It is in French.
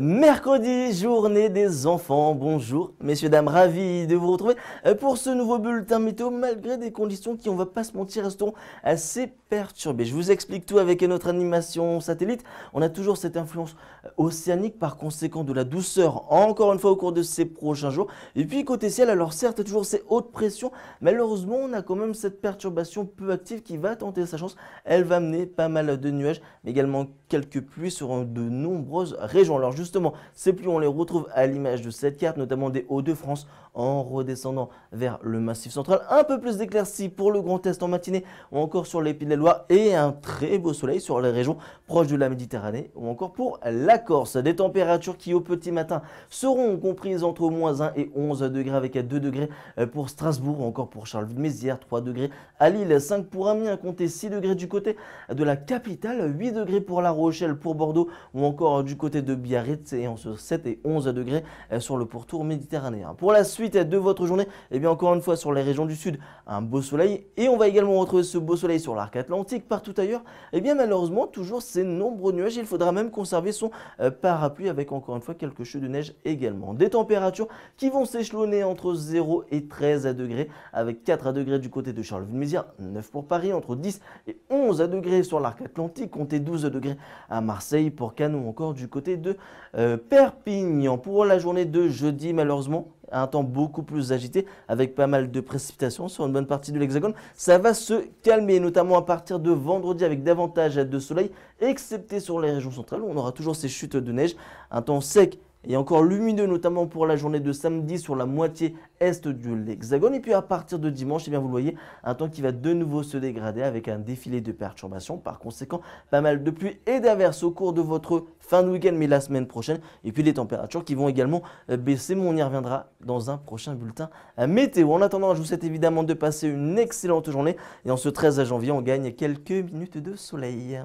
Mercredi, journée des enfants. Bonjour, messieurs, dames, ravi de vous retrouver euh, pour ce nouveau bulletin météo. Malgré des conditions qui, on va pas se mentir, resteront assez perturbées. Je vous explique tout avec notre animation satellite. On a toujours cette influence euh, océanique, par conséquent de la douceur, encore une fois, au cours de ces prochains jours. Et puis, côté ciel, alors certes, toujours ces hautes pressions. Malheureusement, on a quand même cette perturbation peu active qui va tenter sa chance. Elle va amener pas mal de nuages, mais également quelques pluies sur de nombreuses régions justement, ces pluies, on les retrouve à l'image de cette carte, notamment des Hauts-de-France, en redescendant vers le massif central. Un peu plus d'éclaircies pour le Grand Est en matinée, ou encore sur les Pays Loire, et un très beau soleil sur les régions proches de la Méditerranée, ou encore pour la Corse. Des températures qui, au petit matin, seront comprises entre moins 1 et 11 degrés, avec 2 degrés euh, pour Strasbourg, ou encore pour charles de mézières 3 degrés à Lille, 5 pour Amiens, compté 6 degrés du côté de la capitale, 8 degrés pour La Rochelle, pour Bordeaux, ou encore du côté de Biarritz, entre 7 et 11 degrés euh, sur le pourtour méditerranéen. Pour la suite de votre journée, et eh bien encore une fois sur les régions du sud, un beau soleil et on va également retrouver ce beau soleil sur l'arc atlantique, partout ailleurs. et eh bien malheureusement, toujours ces nombreux nuages, il faudra même conserver son euh, parapluie avec encore une fois quelques cheveux de neige également. Des températures qui vont s'échelonner entre 0 et 13 degrés avec 4 degrés du côté de Charleville-Mézières, 9 pour Paris, entre 10 et 11 degrés sur l'arc atlantique, comptez 12 degrés à Marseille, pour Cannes ou encore du côté de euh, Perpignan pour la journée de jeudi, malheureusement, un temps beaucoup plus agité avec pas mal de précipitations sur une bonne partie de l'Hexagone. Ça va se calmer, notamment à partir de vendredi avec davantage de soleil, excepté sur les régions centrales où on aura toujours ces chutes de neige. Un temps sec et encore lumineux, notamment pour la journée de samedi sur la moitié est de l'Hexagone. Et puis à partir de dimanche, et eh bien vous le voyez, un temps qui va de nouveau se dégrader avec un défilé de perturbations. Par conséquent, pas mal de pluie et d'averses au cours de votre fin de week-end, mais la semaine prochaine. Et puis les températures qui vont également euh, baisser, mais on y reviendra dans un prochain bulletin euh, météo. En attendant, je vous souhaite évidemment de passer une excellente journée. Et en ce 13 janvier, on gagne quelques minutes de soleil.